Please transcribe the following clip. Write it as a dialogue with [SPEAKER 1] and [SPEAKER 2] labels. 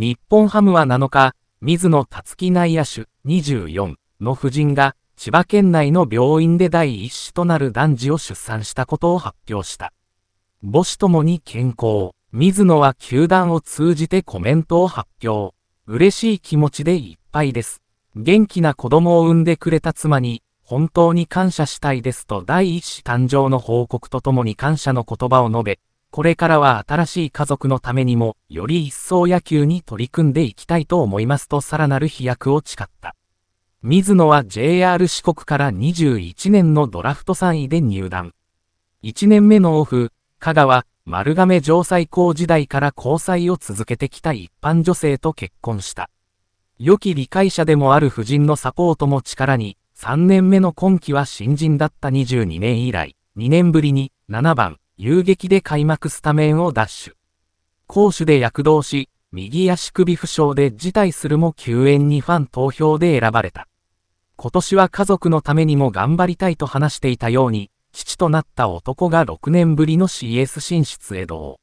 [SPEAKER 1] 日本ハムは7日、水野達樹内野手24の夫人が、千葉県内の病院で第一子となる男児を出産したことを発表した。母子ともに健康。水野は球団を通じてコメントを発表。嬉しい気持ちでいっぱいです。元気な子供を産んでくれた妻に、本当に感謝したいですと第一子誕生の報告とともに感謝の言葉を述べ、これからは新しい家族のためにも、より一層野球に取り組んでいきたいと思いますとさらなる飛躍を誓った。水野は JR 四国から21年のドラフト3位で入団。1年目のオフ、香川、丸亀城西高時代から交際を続けてきた一般女性と結婚した。良き理解者でもある夫人のサポートも力に、3年目の今季は新人だった22年以来、2年ぶりに7番、遊撃で開幕スタメンを奪取。攻守で躍動し、右足首負傷で辞退するも救援にファン投票で選ばれた。今年は家族のためにも頑張りたいと話していたように、父となった男が6年ぶりの CS 進出へ同。